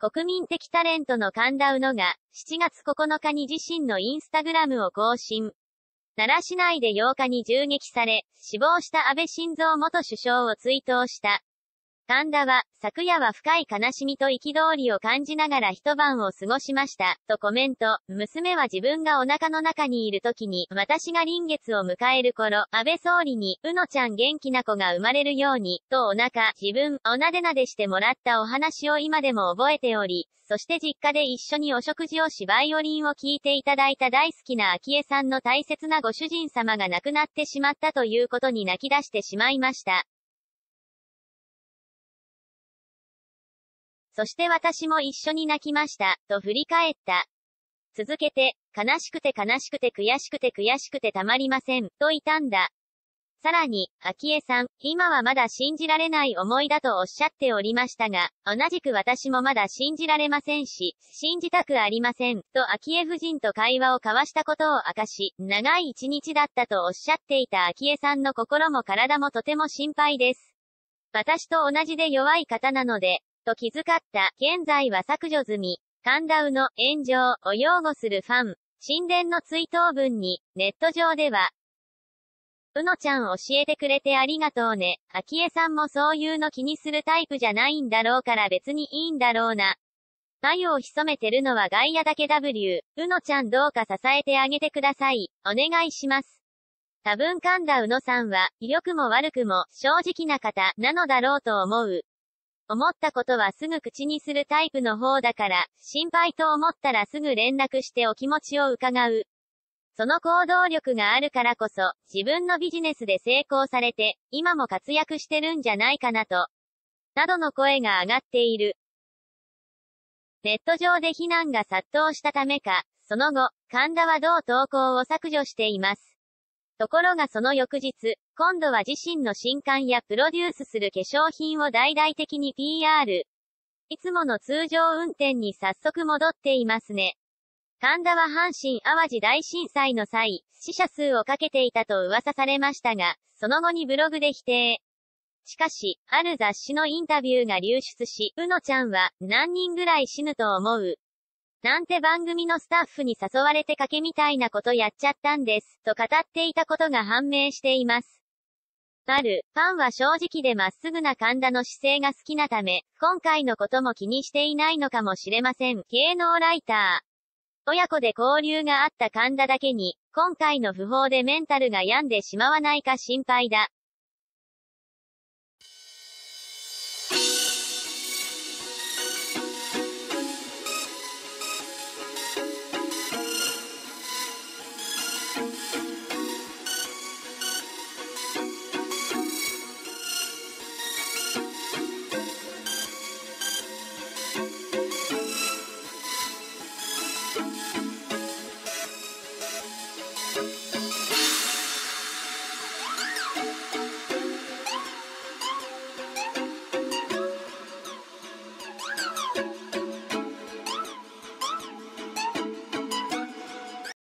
国民的タレントの神田うのが、7月9日に自身のインスタグラムを更新。奈良市内で8日に銃撃され、死亡した安倍晋三元首相を追悼した。神田は、昨夜は深い悲しみと憤りを感じながら一晩を過ごしました、とコメント。娘は自分がお腹の中にいる時に、私が臨月を迎える頃、安倍総理に、うのちゃん元気な子が生まれるように、とお腹、自分、おなでなでしてもらったお話を今でも覚えており、そして実家で一緒にお食事をしバイオリンを聴いていただいた大好きな昭恵さんの大切なご主人様が亡くなってしまったということに泣き出してしまいました。そして私も一緒に泣きました、と振り返った。続けて、悲しくて悲しくて悔しくて悔しくてたまりません、といたんだ。さらに、昭恵さん、今はまだ信じられない思いだとおっしゃっておりましたが、同じく私もまだ信じられませんし、信じたくありません、と昭恵夫人と会話を交わしたことを明かし、長い一日だったとおっしゃっていた昭恵さんの心も体もとても心配です。私と同じで弱い方なので、と気遣った、現在は削除済み、神田うの炎上を擁護するファン、神殿の追悼文に、ネット上では、うのちゃん教えてくれてありがとうね。あきさんもそういうの気にするタイプじゃないんだろうから別にいいんだろうな。眉を潜めてるのは外野だけ W。うのちゃんどうか支えてあげてください。お願いします。多分神田うのさんは、威力も悪くも、正直な方、なのだろうと思う。思ったことはすぐ口にするタイプの方だから、心配と思ったらすぐ連絡してお気持ちを伺う。その行動力があるからこそ、自分のビジネスで成功されて、今も活躍してるんじゃないかなと、などの声が上がっている。ネット上で非難が殺到したためか、その後、神田は同投稿を削除しています。ところがその翌日、今度は自身の新刊やプロデュースする化粧品を大々的に PR。いつもの通常運転に早速戻っていますね。神田は阪神淡路大震災の際、死者数をかけていたと噂されましたが、その後にブログで否定。しかし、ある雑誌のインタビューが流出し、うのちゃんは、何人ぐらい死ぬと思うなんて番組のスタッフに誘われて賭けみたいなことやっちゃったんです、と語っていたことが判明しています。ある、ファンは正直でまっすぐな神田の姿勢が好きなため、今回のことも気にしていないのかもしれません。芸能ライター。親子で交流があった神田だけに、今回の訃報でメンタルが病んでしまわないか心配だ。